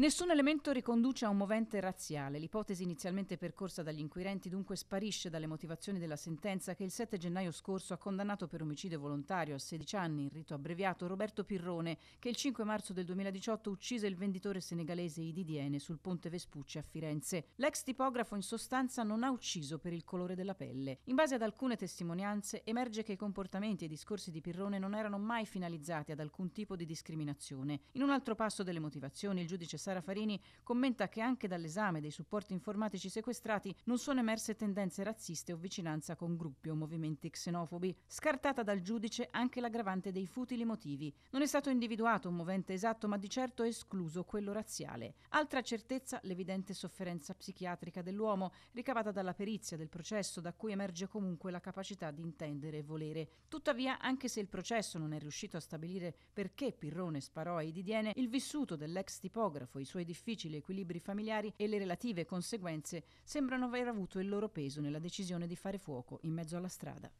Nessun elemento riconduce a un movente razziale. L'ipotesi inizialmente percorsa dagli inquirenti dunque sparisce dalle motivazioni della sentenza che il 7 gennaio scorso ha condannato per omicidio volontario a 16 anni, in rito abbreviato, Roberto Pirrone, che il 5 marzo del 2018 uccise il venditore senegalese Ididiene sul ponte Vespucci a Firenze. L'ex tipografo in sostanza non ha ucciso per il colore della pelle. In base ad alcune testimonianze emerge che i comportamenti e i discorsi di Pirrone non erano mai finalizzati ad alcun tipo di discriminazione. In un altro passo delle motivazioni il giudice Sara Farini commenta che anche dall'esame dei supporti informatici sequestrati non sono emerse tendenze razziste o vicinanza con gruppi o movimenti xenofobi, scartata dal giudice anche l'aggravante dei futili motivi. Non è stato individuato un movente esatto, ma di certo è escluso quello razziale. Altra certezza l'evidente sofferenza psichiatrica dell'uomo, ricavata dalla perizia del processo, da cui emerge comunque la capacità di intendere e volere. Tuttavia, anche se il processo non è riuscito a stabilire perché Pirrone sparò ai Didiene, il vissuto dell'ex tipografo i suoi difficili equilibri familiari e le relative conseguenze sembrano aver avuto il loro peso nella decisione di fare fuoco in mezzo alla strada.